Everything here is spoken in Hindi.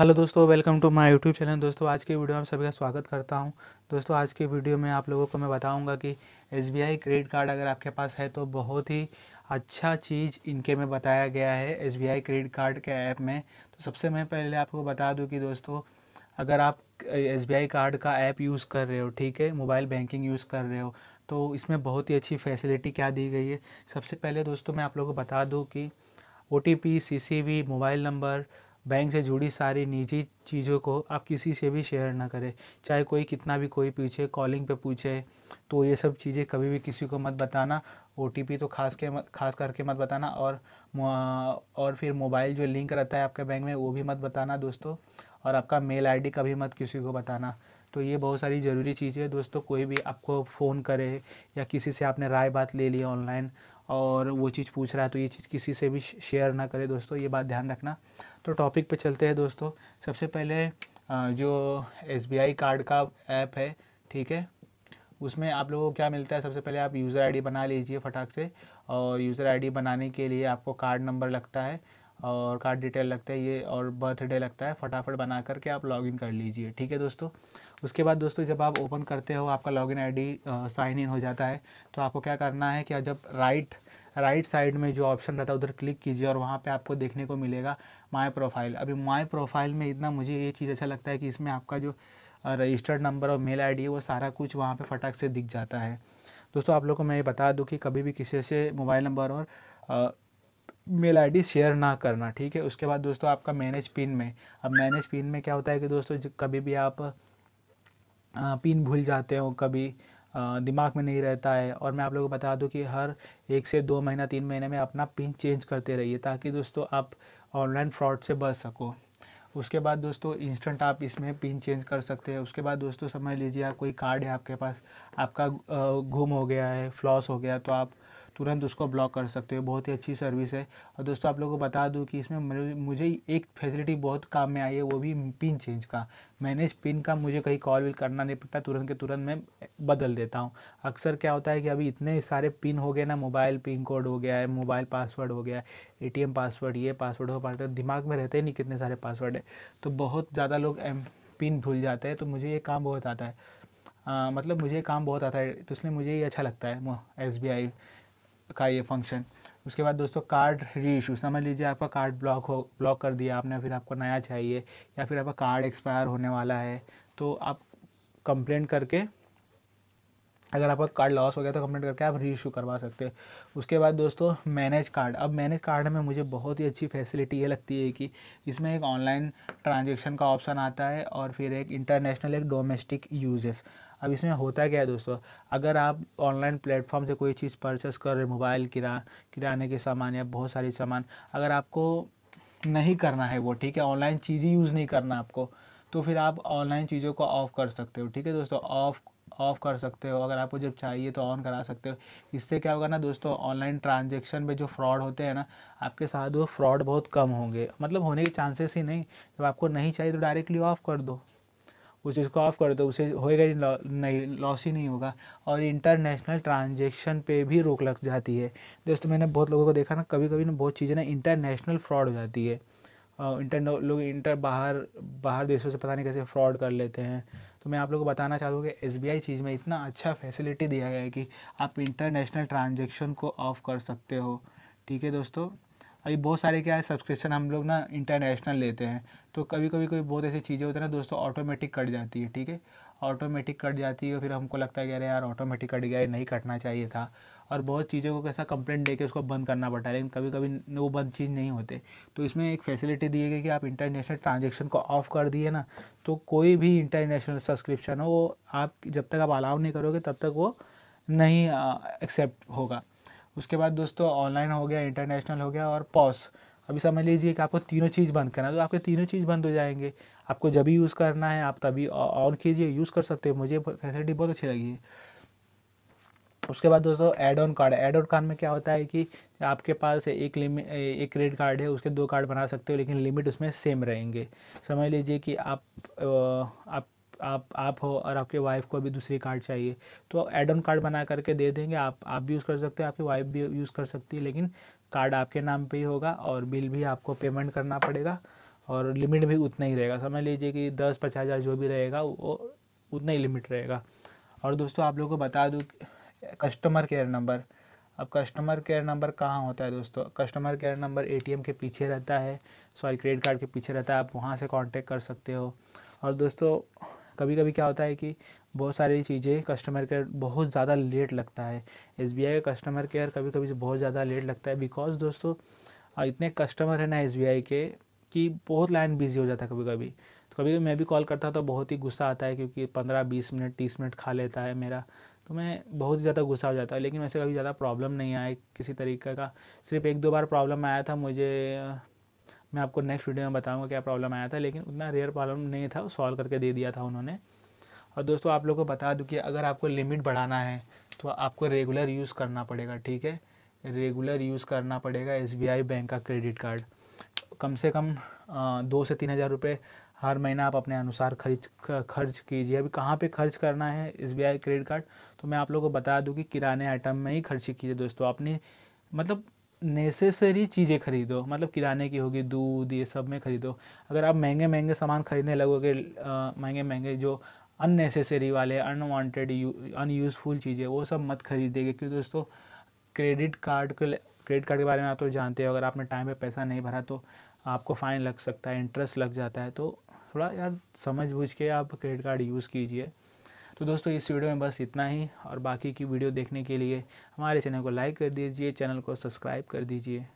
हेलो दोस्तों welcome to my YouTube channel दोस्तों आज के वीडियो में सभी का स्वागत करता हूं दोस्तों आज की वीडियो में आप लोगों को मैं बताऊंगा कि एस क्रेडिट कार्ड अगर आपके पास है तो बहुत ही अच्छा चीज़ इनके में बताया गया है एस क्रेडिट कार्ड के ऐप में तो सबसे मैं पहले आपको बता दूँ कि दोस्तों अगर आप एस कार्ड का ऐप यूज़ कर रहे हो ठीक है मोबाइल बैंकिंग यूज़ कर रहे हो तो इसमें बहुत ही अच्छी फैसिलिटी क्या दी गई है सबसे पहले दोस्तों मैं आप लोगों को बता दूँ कि O T mobile number bank से जुड़ी सारी निजी चीज़ों को आप किसी से भी शेयर ना करें चाहे कोई कितना भी कोई पूछे कॉलिंग पे पूछे तो ये सब चीज़ें कभी भी किसी को मत बताना ओ तो खास के खास करके मत बताना और और फिर मोबाइल जो लिंक रहता है आपके बैंक में वो भी मत बताना दोस्तों और आपका मेल आईडी कभी मत किसी को बताना तो ये बहुत सारी ज़रूरी चीज़ें दोस्तों कोई भी आपको फ़ोन करे या किसी से आपने राय बात ले ली ऑनलाइन और वो चीज़ पूछ रहा है तो ये चीज़ किसी से भी शेयर ना करे दोस्तों ये बात ध्यान रखना तो टॉपिक पे चलते हैं दोस्तों सबसे पहले जो एस कार्ड का ऐप है ठीक है उसमें आप लोगों को क्या मिलता है सबसे पहले आप यूज़र आईडी बना लीजिए फटाक से और यूज़र आईडी बनाने के लिए आपको कार्ड नंबर लगता है और कार्ड डिटेल लगता है ये और बर्थडे लगता है फटाफट बना करके आप लॉगिन कर लीजिए ठीक है दोस्तों उसके बाद दोस्तों जब आप ओपन करते हो आपका लॉगिन आईडी साइन इन हो जाता है तो आपको क्या करना है कि जब राइट right राइट साइड में जो ऑप्शन रहता है उधर क्लिक कीजिए और वहाँ पे आपको देखने को मिलेगा माय प्रोफाइल अभी माय प्रोफाइल में इतना मुझे ये चीज़ अच्छा लगता है कि इसमें आपका जो रजिस्टर्ड नंबर और मेल आईडी है वो सारा कुछ वहाँ पे फटाक से दिख जाता है दोस्तों आप लोग को मैं ये बता दूँ कि कभी भी किसी से मोबाइल नंबर और आ, मेल आईडी शेयर ना करना ठीक है उसके बाद दोस्तों आपका मैनेज पिन में अब मैनेज पिन में क्या होता है कि दोस्तों कभी भी आप पिन भूल जाते हो कभी दिमाग में नहीं रहता है और मैं आप लोगों को बता दूं कि हर एक से दो महीना तीन महीने में अपना पिन चेंज करते रहिए ताकि दोस्तों आप ऑनलाइन फ्रॉड से बच सको उसके बाद दोस्तों इंस्टेंट आप इसमें पिन चेंज कर सकते हैं उसके बाद दोस्तों समझ लीजिए कोई कार्ड है आपके पास आपका गुम हो गया है फ्लॉस हो गया तो आप तुरंत उसको ब्लॉक कर सकते हो बहुत ही अच्छी सर्विस है और दोस्तों आप लोगों को बता दूँ कि इसमें मुझे एक फैसिलिटी बहुत काम में आई है वो भी पिन चेंज का मैंने इस पिन का मुझे कहीं कॉल विल करना नहीं पड़ता तुरंत के तुरंत मैं बदल देता हूँ अक्सर क्या होता है कि अभी इतने सारे पिन हो गए ना मोबाइल पिन कोड हो गया है मोबाइल पासवर्ड हो गया है ए पासवर्ड ये पासवर्ड हो पासवर्ड दिमाग में रहते ही नहीं कितने सारे पासवर्ड है तो बहुत ज़्यादा लोग एम पिन भूल जाते हैं तो मुझे ये काम बहुत आता है आ, मतलब मुझे काम बहुत आता है तो इसलिए मुझे ये अच्छा लगता है एस बी आई का ये फंक्शन उसके बाद दोस्तों कार्ड री इशू समझ लीजिए आपका कार्ड ब्लॉक हो ब्लॉक कर दिया आपने फिर आपको नया चाहिए या फिर आपका कार्ड एक्सपायर होने वाला है तो आप कंप्लेंट करके अगर आपका कार्ड लॉस हो गया तो कंप्लेंट करके आप री इशू करवा सकते हैं उसके बाद दोस्तों मैनेज कार्ड अब मैनेज कार्ड में मुझे बहुत ही अच्छी फैसिलिटी ये लगती है कि इसमें एक ऑनलाइन ट्रांजेक्शन का ऑप्शन आता है और फिर एक इंटरनेशनल एक डोमेस्टिक यूजेस अब इसमें होता क्या है दोस्तों अगर आप ऑनलाइन प्लेटफॉर्म से कोई चीज़ परचेस कर रहे मोबाइल किरा किराने के सामान या बहुत सारी सामान अगर आपको नहीं करना है वो ठीक है ऑनलाइन चीज़ ही यूज़ नहीं करना आपको तो फिर आप ऑनलाइन चीज़ों को ऑफ़ कर सकते हो ठीक है दोस्तों ऑफ़ ऑफ़ कर सकते हो अगर आपको जब चाहिए तो ऑन करा सकते हो इससे क्या होगा ना दोस्तों ऑनलाइन ट्रांजेक्शन में जो फ्रॉड होते हैं ना आपके साथ वो फ्रॉड बहुत कम होंगे मतलब होने के चांसेस ही नहीं जब आपको नहीं चाहिए तो डायरेक्टली ऑफ़ कर दो उस चीज़ को ऑफ कर दो उसे होएगा ही नहीं लॉस ही नहीं होगा और इंटरनेशनल ट्रांजेक्शन पे भी रोक लग जाती है दोस्तों मैंने बहुत लोगों को देखा ना कभी कभी ना बहुत चीज़ें ना इंटरनेशनल फ्रॉड हो जाती है इंटर लोग इंटर बाहर बाहर देशों से पता नहीं कैसे फ्रॉड कर लेते हैं तो मैं आप लोगों को बताना चाहता हूँ कि एस चीज़ में इतना अच्छा फैसिलिटी दिया गया है कि आप इंटरनेशनल ट्रांजेक्शन को ऑफ कर सकते हो ठीक है दोस्तों अभी बहुत सारे क्या है सब्सक्रिप्शन हम लोग ना इंटरनेशनल लेते हैं तो कभी कभी कोई बहुत ऐसी चीज़ें होती है ना दोस्तों ऑटोमेटिक कट जाती है ठीक है ऑटोमेटिक कट जाती है फिर हमको लगता है कि अरे यार ऑटोमेटिक कट गया नहीं कटना चाहिए था और बहुत चीज़ों को कैसा कंप्लेंट दे के उसको बंद करना पड़ता है लेकिन कभी कभी वो बंद चीज़ नहीं होते तो इसमें एक फैसिलिटी दी गई कि आप इंटरनेशनल ट्रांजेक्शन को ऑफ़ कर दिए ना तो कोई भी इंटरनेशनल सब्सक्रिप्शन हो वो आप जब तक आप अलाउ नहीं करोगे तब तक वो नहीं एक्सेप्ट होगा उसके बाद दोस्तों ऑनलाइन हो गया इंटरनेशनल हो गया और पॉस अभी समझ लीजिए कि आपको तीनों चीज़ बंद करना है तो आपके तीनों चीज़ बंद हो जाएंगे आपको जब भी यूज़ करना है आप तभी ऑन कीजिए यूज़ कर सकते हो मुझे फैसिलिटी बहुत अच्छी लगी है उसके बाद दोस्तों add on card add on card में क्या होता है कि आपके पास एक लिमिट एक क्रेडिट कार्ड है उसके दो कार्ड बना सकते हो लेकिन लिमिट उसमें सेम रहेंगे समझ लीजिए कि आप आप आप आप हो और आपके वाइफ को भी दूसरी कार्ड चाहिए तो एड ऑन कार्ड बना करके दे देंगे आप आप भी यूज़ कर सकते हो आपकी वाइफ भी यूज़ कर सकती है लेकिन कार्ड आपके नाम पे ही होगा और बिल भी आपको पेमेंट करना पड़ेगा और लिमिट भी उतना ही रहेगा समझ लीजिए कि दस पचास हज़ार जो भी रहेगा वो उतना ही लिमिट रहेगा और दोस्तों आप लोगों को बता दूँ कस्टमर केयर नंबर अब कस्टमर केयर नंबर कहाँ होता है दोस्तों कस्टमर केयर नंबर एटीएम के पीछे रहता है सॉरी क्रेडिट कार्ड के पीछे रहता है आप वहाँ से कांटेक्ट कर सकते हो और दोस्तों कभी कभी क्या होता है कि बहुत सारी चीज़ें कस्टमर केयर बहुत ज़्यादा लेट लगता है एस बी आई का कस्टमर केयर कभी कभी बहुत ज़्यादा लेट लगता है बिकॉज दोस्तों इतने कस्टमर हैं ना एस बी आई के कि बहुत लाइन बिजी हो जाता है कभी कभी तो कभी कभी मैं भी कॉल करता तो बहुत ही गुस्सा आता है क्योंकि पंद्रह बीस मिनट तीस मिनट खा लेता है मेरा तो मैं बहुत ही ज़्यादा गुस्सा हो जाता है लेकिन वैसे कभी ज़्यादा प्रॉब्लम नहीं आए किसी तरीके का सिर्फ एक दो बार प्रॉब्लम आया था मुझे मैं आपको नेक्स्ट वीडियो में बताऊँगा क्या प्रॉब्लम आया था लेकिन उतना रेयर प्रॉब्लम नहीं था सॉल्व करके दे दिया था उन्होंने और दोस्तों आप लोग को बता दूँ कि अगर आपको लिमिट बढ़ाना है तो आपको रेगुलर यूज़ करना पड़ेगा ठीक है रेगुलर यूज़ करना पड़ेगा एस बैंक का क्रेडिट कार्ड कम से कम दो से तीन हज़ार रुपये हर महीना आप अपने अनुसार खर्च खर्च कीजिए अभी कहाँ पे खर्च करना है एस क्रेडिट कार्ड तो मैं आप लोगों को बता दूँ कि किराने आइटम में ही खर्च कीजिए दोस्तों अपनी मतलब नेसेसरी चीज़ें खरीदो मतलब किराने की होगी दूध ये सब में ख़रीदो अगर आप महंगे महंगे सामान खरीदने लगोगे महंगे महंगे जो अननेसेसरी वाले अनवांटेड अनयूज़फुल चीज़ें वो सब मत खरीदिएगा क्योंकि दोस्तों क्रेडिट कार्ड के क्रेडिट कार्ड के बारे में आप तो जानते हो अगर आपने टाइम पे पैसा नहीं भरा तो आपको फ़ाइन लग सकता है इंटरेस्ट लग जाता है तो थोड़ा यार समझ बूझ के आप क्रेडिट कार्ड यूज़ कीजिए तो दोस्तों इस वीडियो में बस इतना ही और बाकी की वीडियो देखने के लिए हमारे चैनल को लाइक कर दीजिए चैनल को सब्सक्राइब कर दीजिए